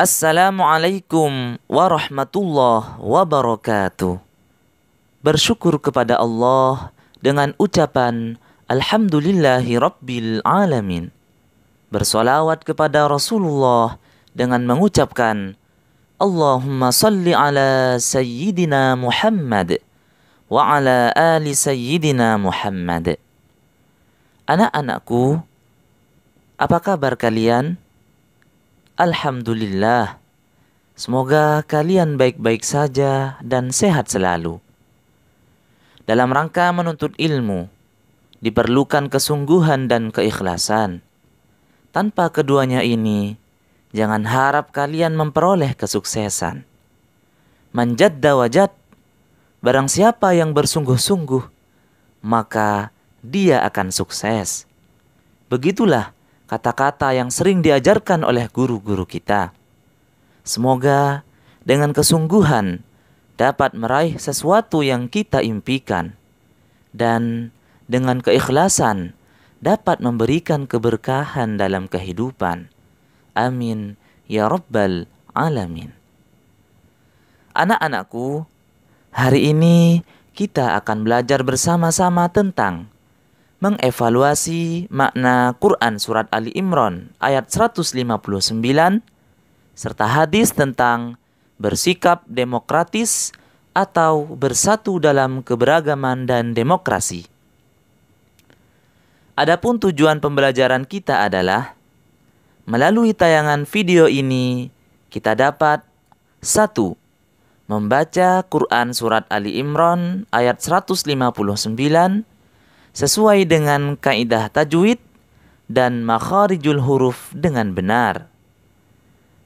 Assalamualaikum warahmatullahi wabarakatuh. Bersyukur kepada Allah dengan ucapan Alhamdulillahi Rabbil Alamin. Bersolawat kepada Rasulullah dengan mengucapkan Allahumma salli ala Sayyidina Muhammad wa ala ali Sayyidina Muhammad. Anak-anakku, apa kabar kalian? Alhamdulillah. Semoga kalian baik-baik saja dan sehat selalu. Dalam rangka menuntut ilmu, diperlukan kesungguhan dan keikhlasan. Tanpa keduanya ini, jangan harap kalian memperoleh kesuksesan. Manjat dawajat, barang siapa yang bersungguh-sungguh, maka dia akan sukses. Begitulah kata-kata yang sering diajarkan oleh guru-guru kita. Semoga dengan kesungguhan dapat meraih sesuatu yang kita impikan dan dengan keikhlasan dapat memberikan keberkahan dalam kehidupan. Amin ya rabbal alamin. Anak-anakku, hari ini kita akan belajar bersama-sama tentang mengevaluasi makna Quran Surat Ali Imran ayat 159 serta hadis tentang bersikap demokratis atau bersatu dalam keberagaman dan demokrasi. Adapun tujuan pembelajaran kita adalah melalui tayangan video ini kita dapat 1. Membaca Quran Surat Ali Imran ayat 159 sesuai dengan kaidah tajwid dan makharijul huruf dengan benar.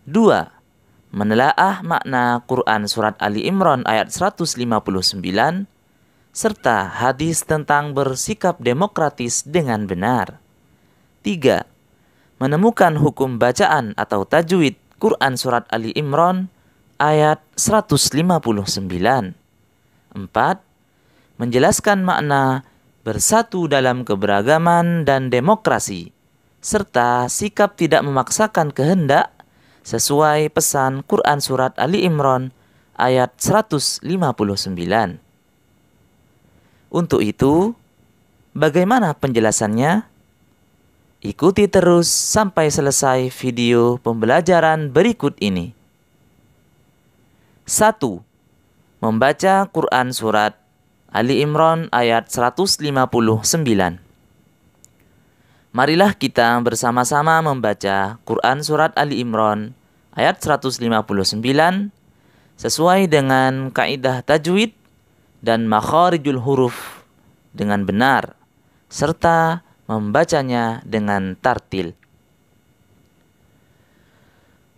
2. Menelaah makna Quran surat Ali Imran ayat 159 serta hadis tentang bersikap demokratis dengan benar. 3. Menemukan hukum bacaan atau tajwid Quran surat Ali Imran ayat 159. 4. Menjelaskan makna bersatu dalam keberagaman dan demokrasi, serta sikap tidak memaksakan kehendak sesuai pesan Quran Surat Ali Imran ayat 159. Untuk itu, bagaimana penjelasannya? Ikuti terus sampai selesai video pembelajaran berikut ini. 1. Membaca Quran Surat Ali Imran ayat 159. Marilah kita bersama-sama membaca Quran Surat Ali Imran ayat 159 sesuai dengan kaidah tajwid dan makharijul huruf dengan benar serta membacanya dengan tartil.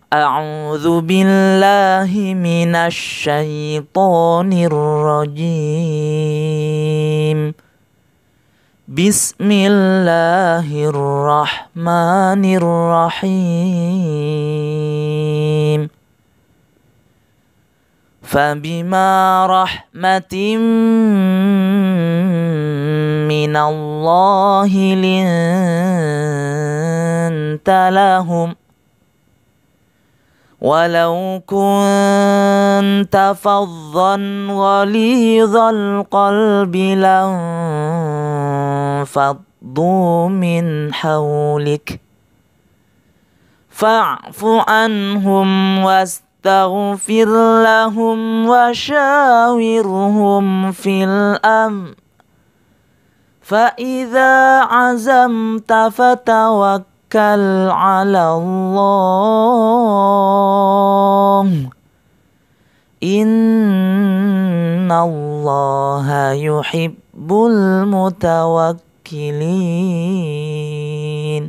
أعوذ بالله من الشيطان الرجيم بسم الله الرحمن الرحيم فبما رحمة من الله لنت لهم ۖ ولو كنت فظا غليظ القلب لانفضوا من حولك فاعف عنهم واستغفر لهم وشاورهم في الامر فاذا عزمت فتوكل tawakkal ala Allah Inna Allah yuhibbul mutawakkilin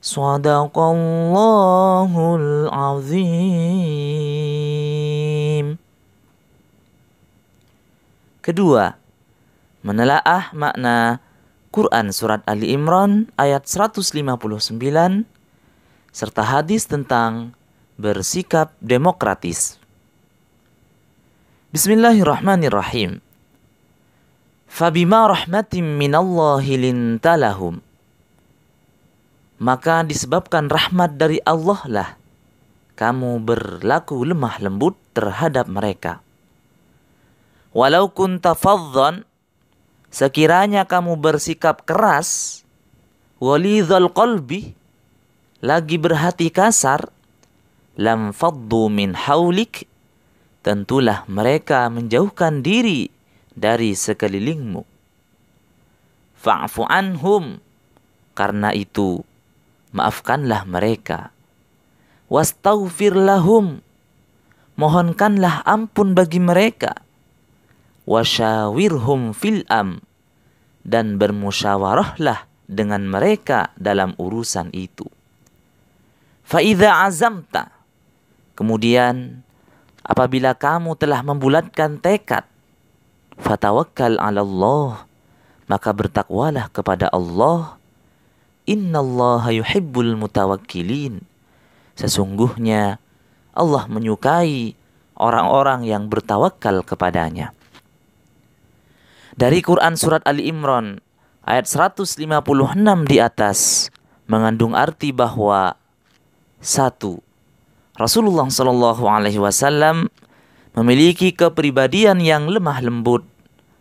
Sadaqallahul azim Kedua, menelaah makna Quran Surat Ali Imran ayat 159, serta hadis tentang bersikap demokratis. Bismillahirrahmanirrahim. Fabima rahmatim minallahi lintalahum. Maka disebabkan rahmat dari Allah lah kamu berlaku lemah lembut terhadap mereka. Walau kunta fadhan Sekiranya kamu bersikap keras, walidhal qalbi, lagi berhati kasar, lam faddu min haulik, tentulah mereka menjauhkan diri dari sekelilingmu. Fa'fu anhum, karena itu maafkanlah mereka. Wastaghfir lahum, mohonkanlah ampun bagi mereka wasyawirhum fil am dan bermusyawarahlah dengan mereka dalam urusan itu. Faida azamta. Kemudian apabila kamu telah membulatkan tekad, fatawakkal 'ala Allah, maka bertakwalah kepada Allah. Innallaha yuhibbul mutawakkilin. Sesungguhnya Allah menyukai orang-orang yang bertawakal kepadanya. Dari Quran surat Ali Imran ayat 156 di atas mengandung arti bahwa satu Rasulullah Shallallahu alaihi wasallam memiliki kepribadian yang lemah lembut,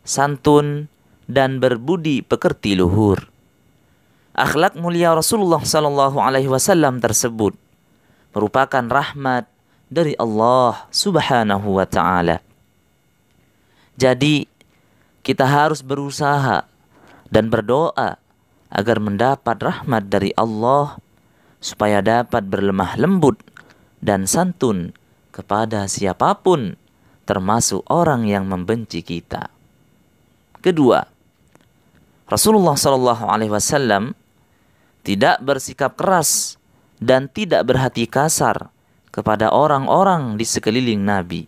santun dan berbudi pekerti luhur. Akhlak mulia Rasulullah Shallallahu alaihi wasallam tersebut merupakan rahmat dari Allah Subhanahu wa taala. Jadi, kita harus berusaha dan berdoa agar mendapat rahmat dari Allah supaya dapat berlemah lembut dan santun kepada siapapun termasuk orang yang membenci kita. Kedua, Rasulullah Shallallahu alaihi wasallam tidak bersikap keras dan tidak berhati kasar kepada orang-orang di sekeliling Nabi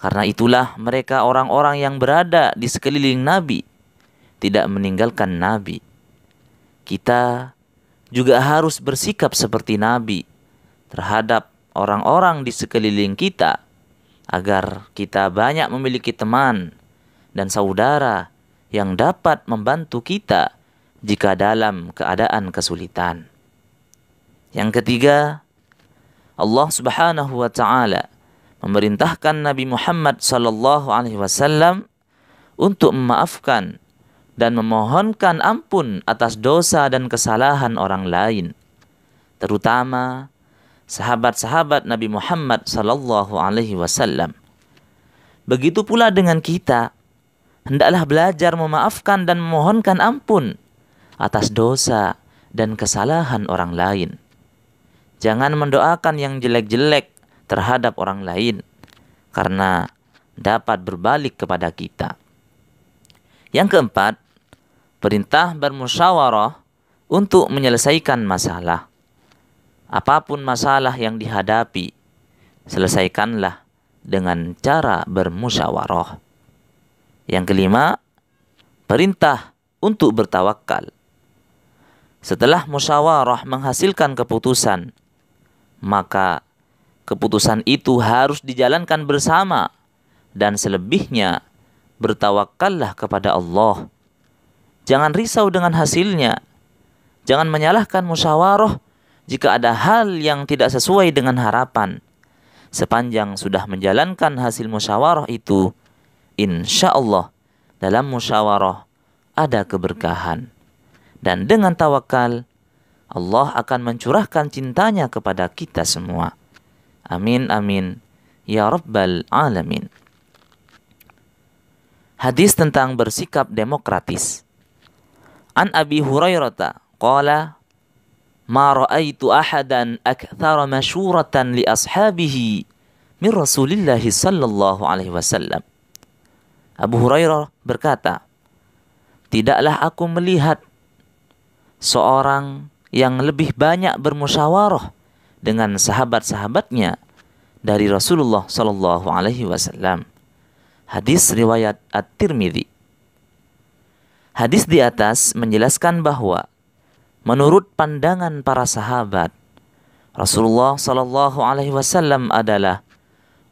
karena itulah mereka orang-orang yang berada di sekeliling Nabi tidak meninggalkan Nabi. Kita juga harus bersikap seperti Nabi terhadap orang-orang di sekeliling kita agar kita banyak memiliki teman dan saudara yang dapat membantu kita jika dalam keadaan kesulitan. Yang ketiga, Allah Subhanahu wa taala memerintahkan Nabi Muhammad sallallahu alaihi wasallam untuk memaafkan dan memohonkan ampun atas dosa dan kesalahan orang lain, terutama sahabat-sahabat Nabi Muhammad sallallahu alaihi wasallam. Begitu pula dengan kita, hendaklah belajar memaafkan dan memohonkan ampun atas dosa dan kesalahan orang lain. Jangan mendoakan yang jelek-jelek terhadap orang lain karena dapat berbalik kepada kita. Yang keempat, perintah bermusyawarah untuk menyelesaikan masalah. Apapun masalah yang dihadapi, selesaikanlah dengan cara bermusyawarah. Yang kelima, perintah untuk bertawakal. Setelah musyawarah menghasilkan keputusan, maka Keputusan itu harus dijalankan bersama dan selebihnya bertawakallah kepada Allah. Jangan risau dengan hasilnya. Jangan menyalahkan musyawarah jika ada hal yang tidak sesuai dengan harapan. Sepanjang sudah menjalankan hasil musyawarah itu, insya Allah dalam musyawarah ada keberkahan. Dan dengan tawakal, Allah akan mencurahkan cintanya kepada kita semua. Amin amin ya rabbal alamin. Hadis tentang bersikap demokratis. An Abi Hurairah qala ma ra'aitu ahadan akthara masyuratan li ashabihi min Rasulillah sallallahu alaihi wasallam. Abu Hurairah berkata, "Tidaklah aku melihat seorang yang lebih banyak bermusyawarah dengan sahabat-sahabatnya dari Rasulullah Shallallahu Alaihi Wasallam. Hadis riwayat At-Tirmidzi. Hadis di atas menjelaskan bahwa menurut pandangan para sahabat, Rasulullah Shallallahu Alaihi Wasallam adalah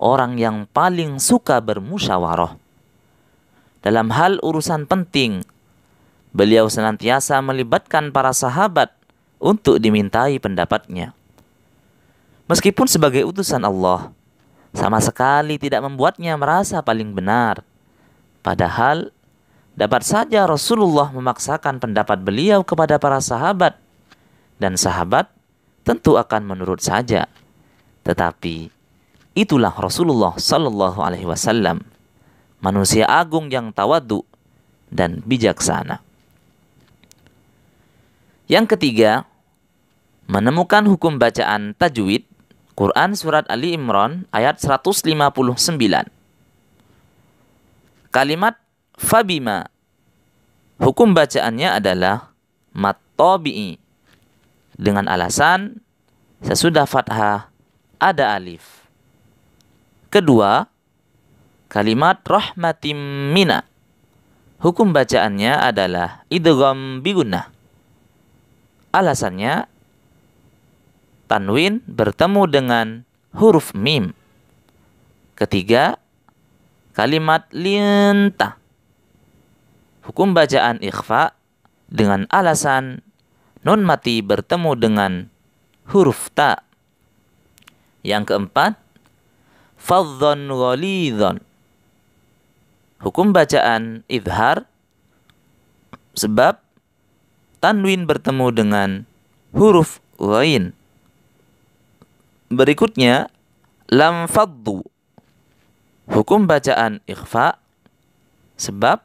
orang yang paling suka bermusyawarah. Dalam hal urusan penting, beliau senantiasa melibatkan para sahabat untuk dimintai pendapatnya meskipun sebagai utusan Allah, sama sekali tidak membuatnya merasa paling benar. Padahal, dapat saja Rasulullah memaksakan pendapat beliau kepada para sahabat, dan sahabat tentu akan menurut saja. Tetapi, itulah Rasulullah Sallallahu Alaihi Wasallam, manusia agung yang tawadu dan bijaksana. Yang ketiga, menemukan hukum bacaan tajwid Quran Surat Ali Imran ayat 159. Kalimat Fabima. Hukum bacaannya adalah matobi'i. Dengan alasan sesudah fathah ada alif. Kedua, kalimat rahmatim mina. Hukum bacaannya adalah idgham bigunnah. Alasannya tanwin bertemu dengan huruf mim. Ketiga, kalimat lintah. Hukum bacaan ikhfa dengan alasan non mati bertemu dengan huruf ta. Yang keempat, fadzon ghalidhon. Hukum bacaan idhar sebab tanwin bertemu dengan huruf lain berikutnya lam faddu. Hukum bacaan ikhfa sebab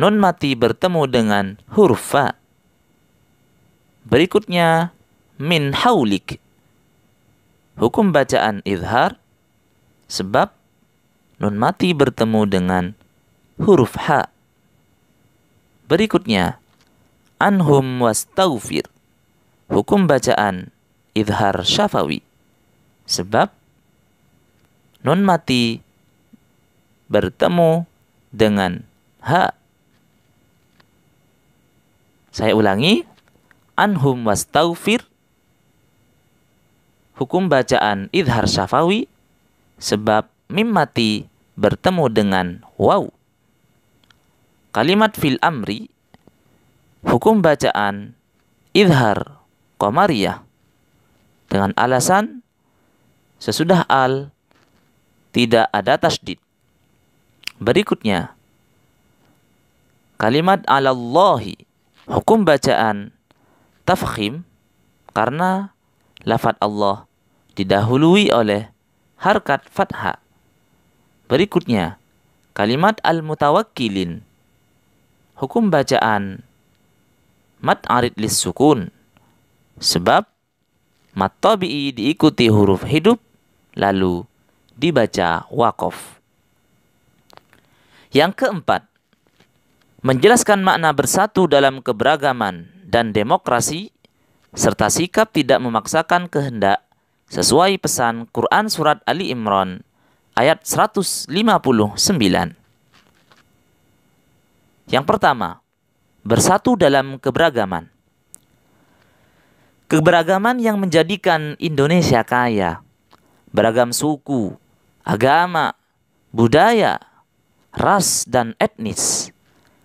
nun mati bertemu dengan huruf fa. Berikutnya min haulik. Hukum bacaan izhar sebab nun mati bertemu dengan huruf ha. Berikutnya anhum taufir Hukum bacaan idhar syafawi. Sebab nun mati bertemu dengan ha. Saya ulangi, anhum was Taufir hukum bacaan idhar syafawi sebab mim mati bertemu dengan waw. Kalimat fil amri hukum bacaan idhar komariyah dengan alasan sesudah al tidak ada tasdid. Berikutnya, kalimat alallahi, hukum bacaan tafkhim karena lafat Allah didahului oleh harkat fathah. Berikutnya, kalimat al-mutawakkilin, hukum bacaan mat'arid lis sukun sebab matobi'i diikuti huruf hidup, lalu dibaca wakof. Yang keempat, menjelaskan makna bersatu dalam keberagaman dan demokrasi, serta sikap tidak memaksakan kehendak sesuai pesan Quran Surat Ali Imran ayat 159. Yang pertama, bersatu dalam keberagaman. Keberagaman yang menjadikan Indonesia kaya. Beragam suku, agama, budaya, ras dan etnis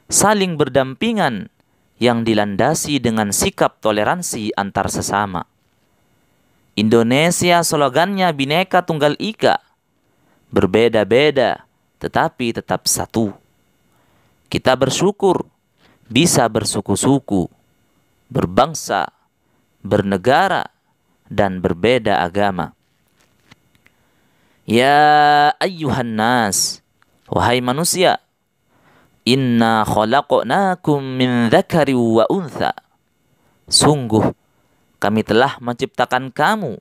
saling berdampingan yang dilandasi dengan sikap toleransi antar sesama. Indonesia slogannya Bineka Tunggal Ika. Berbeda-beda tetapi tetap satu. Kita bersyukur bisa bersuku-suku, berbangsa, bernegara, dan berbeda agama. Ya ayyuhan nas, wahai manusia, inna khalaqnakum min dzakari wa untha. Sungguh kami telah menciptakan kamu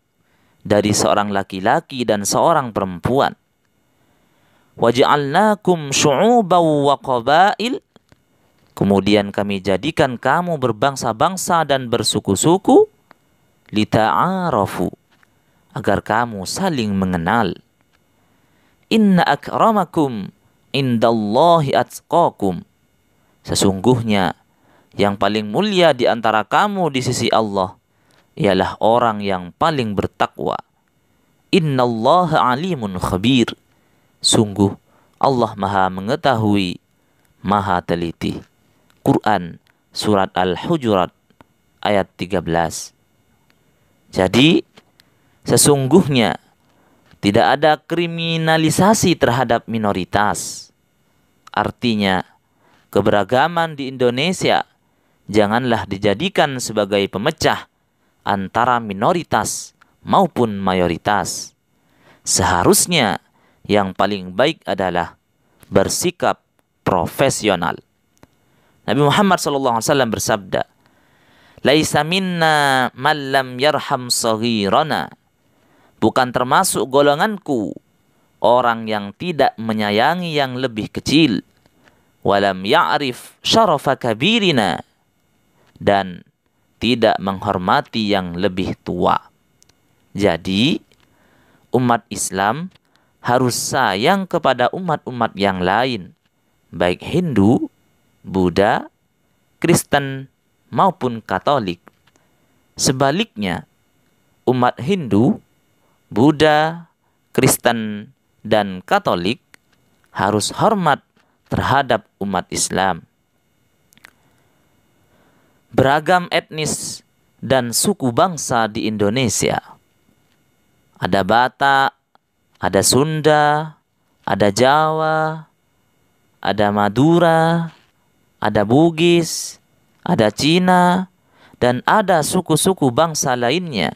dari seorang laki-laki dan seorang perempuan. Waj'alnakum syu'uban wa qabail Kemudian kami jadikan kamu berbangsa-bangsa dan bersuku-suku lita'arafu agar kamu saling mengenal. Inna akramakum indallahi atqakum. Sesungguhnya yang paling mulia di antara kamu di sisi Allah ialah orang yang paling bertakwa. Innallaha alimun khabir. Sungguh Allah Maha mengetahui, Maha teliti quran surat Al-Hujurat ayat 13. Jadi sesungguhnya tidak ada kriminalisasi terhadap minoritas. Artinya keberagaman di Indonesia janganlah dijadikan sebagai pemecah antara minoritas maupun mayoritas. Seharusnya yang paling baik adalah bersikap profesional. Nabi Muhammad SAW bersabda, Laisa minna man lam yarham saghirana. Bukan termasuk golonganku orang yang tidak menyayangi yang lebih kecil. Walam ya'rif syarafa kabirina. Dan tidak menghormati yang lebih tua. Jadi, umat Islam harus sayang kepada umat-umat yang lain, baik Hindu Buddha, Kristen, maupun Katolik. Sebaliknya, umat Hindu, Buddha, Kristen, dan Katolik harus hormat terhadap umat Islam. Beragam etnis dan suku bangsa di Indonesia. Ada Batak, ada Sunda, ada Jawa, ada Madura, ada Bugis, ada Cina, dan ada suku-suku bangsa lainnya.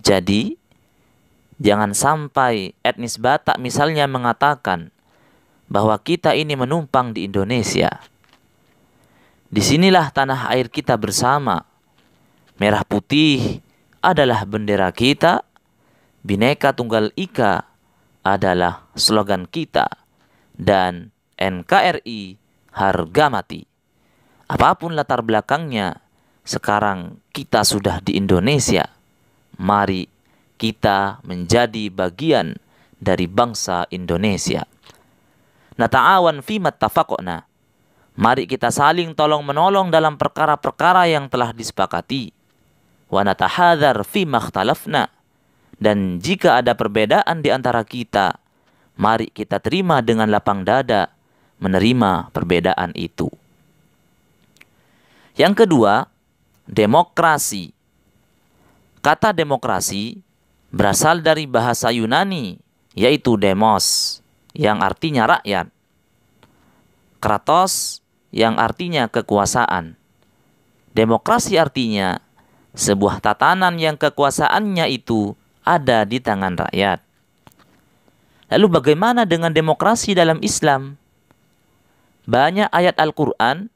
Jadi, jangan sampai etnis Batak misalnya mengatakan bahwa kita ini menumpang di Indonesia. Disinilah tanah air kita bersama. Merah putih adalah bendera kita, Bineka Tunggal Ika adalah slogan kita, dan NKRI harga mati. Apapun latar belakangnya, sekarang kita sudah di Indonesia. Mari kita menjadi bagian dari bangsa Indonesia. Nata'awan fi mattafaqna. Mari kita saling tolong menolong dalam perkara-perkara yang telah disepakati. Wa natahadzar fi makhtalafna. Dan jika ada perbedaan di antara kita, mari kita terima dengan lapang dada menerima perbedaan itu. Yang kedua, demokrasi. Kata demokrasi berasal dari bahasa Yunani, yaitu demos, yang artinya rakyat. Kratos, yang artinya kekuasaan. Demokrasi artinya sebuah tatanan yang kekuasaannya itu ada di tangan rakyat. Lalu bagaimana dengan demokrasi dalam Islam? banyak ayat Al-Quran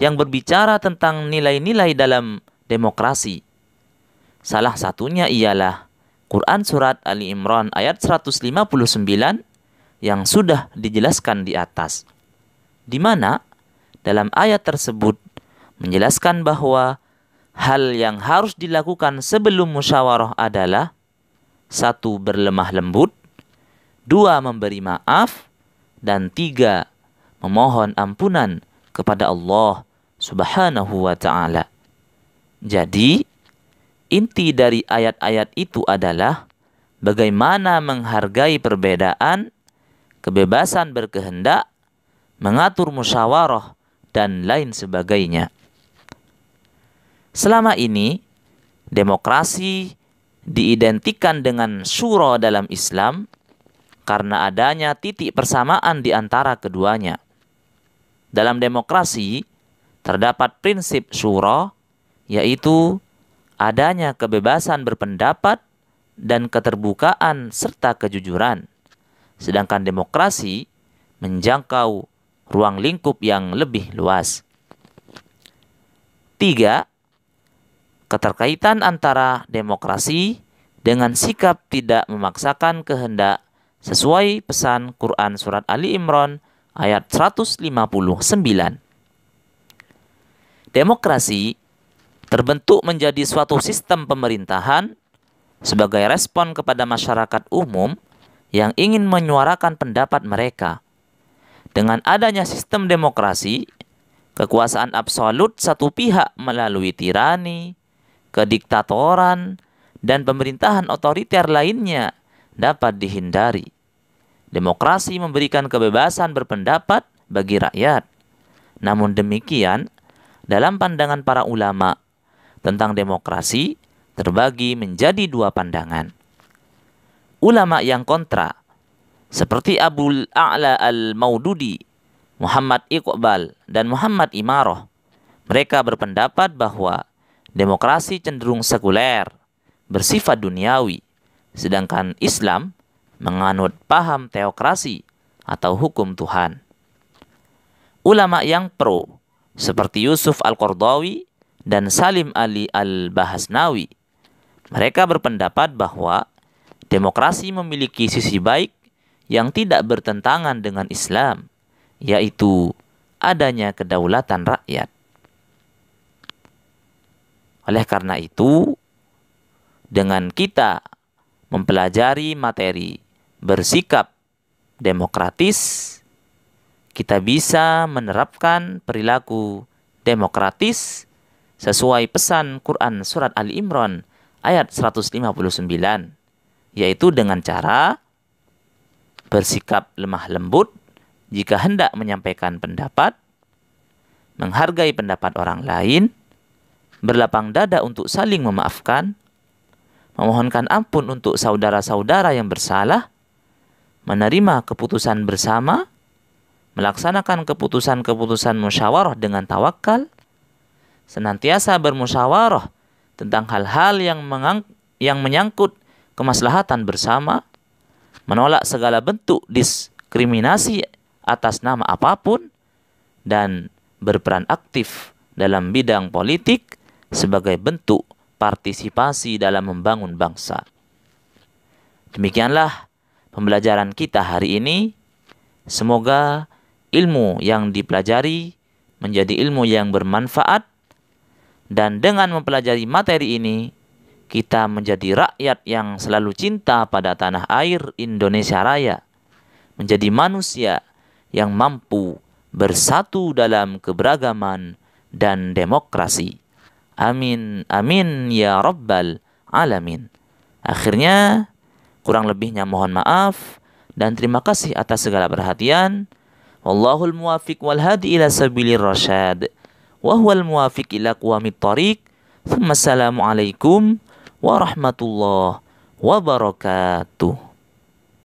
yang berbicara tentang nilai-nilai dalam demokrasi. Salah satunya ialah Quran Surat Ali Imran ayat 159 yang sudah dijelaskan di atas. Di mana dalam ayat tersebut menjelaskan bahwa hal yang harus dilakukan sebelum musyawarah adalah satu berlemah lembut, dua memberi maaf, dan tiga memohon ampunan kepada Allah Subhanahu wa taala. Jadi, inti dari ayat-ayat itu adalah bagaimana menghargai perbedaan, kebebasan berkehendak, mengatur musyawarah dan lain sebagainya. Selama ini demokrasi diidentikan dengan surah dalam Islam karena adanya titik persamaan di antara keduanya dalam demokrasi terdapat prinsip syura yaitu adanya kebebasan berpendapat dan keterbukaan serta kejujuran. Sedangkan demokrasi menjangkau ruang lingkup yang lebih luas. Tiga, keterkaitan antara demokrasi dengan sikap tidak memaksakan kehendak sesuai pesan Quran Surat Ali Imran ayat 159. Demokrasi terbentuk menjadi suatu sistem pemerintahan sebagai respon kepada masyarakat umum yang ingin menyuarakan pendapat mereka. Dengan adanya sistem demokrasi, kekuasaan absolut satu pihak melalui tirani, kediktatoran, dan pemerintahan otoriter lainnya dapat dihindari. Demokrasi memberikan kebebasan berpendapat bagi rakyat. Namun demikian, dalam pandangan para ulama tentang demokrasi terbagi menjadi dua pandangan. Ulama yang kontra, seperti Abu A'la al-Maududi, Muhammad Iqbal, dan Muhammad Imaroh, mereka berpendapat bahwa demokrasi cenderung sekuler, bersifat duniawi, sedangkan Islam menganut paham teokrasi atau hukum Tuhan. Ulama yang pro seperti Yusuf Al-Qardawi dan Salim Ali Al-Bahasnawi. Mereka berpendapat bahwa demokrasi memiliki sisi baik yang tidak bertentangan dengan Islam, yaitu adanya kedaulatan rakyat. Oleh karena itu, dengan kita mempelajari materi bersikap demokratis, kita bisa menerapkan perilaku demokratis sesuai pesan Quran Surat Ali Imran ayat 159, yaitu dengan cara bersikap lemah lembut jika hendak menyampaikan pendapat, menghargai pendapat orang lain, berlapang dada untuk saling memaafkan, memohonkan ampun untuk saudara-saudara yang bersalah, menerima keputusan bersama, melaksanakan keputusan-keputusan musyawarah dengan tawakal, senantiasa bermusyawarah tentang hal-hal yang yang menyangkut kemaslahatan bersama, menolak segala bentuk diskriminasi atas nama apapun, dan berperan aktif dalam bidang politik sebagai bentuk partisipasi dalam membangun bangsa. Demikianlah pembelajaran kita hari ini. Semoga ilmu yang dipelajari menjadi ilmu yang bermanfaat dan dengan mempelajari materi ini kita menjadi rakyat yang selalu cinta pada tanah air Indonesia Raya, menjadi manusia yang mampu bersatu dalam keberagaman dan demokrasi. Amin, amin ya Rabbal 'Alamin. Akhirnya, Kurang lebihnya mohon maaf dan terima kasih atas segala perhatian. Wallahul muwafiq wal hadi ila sabilir rasyad. Wa huwal muwafiq ila qawamit tariq. Assalamualaikum warahmatullahi wabarakatuh.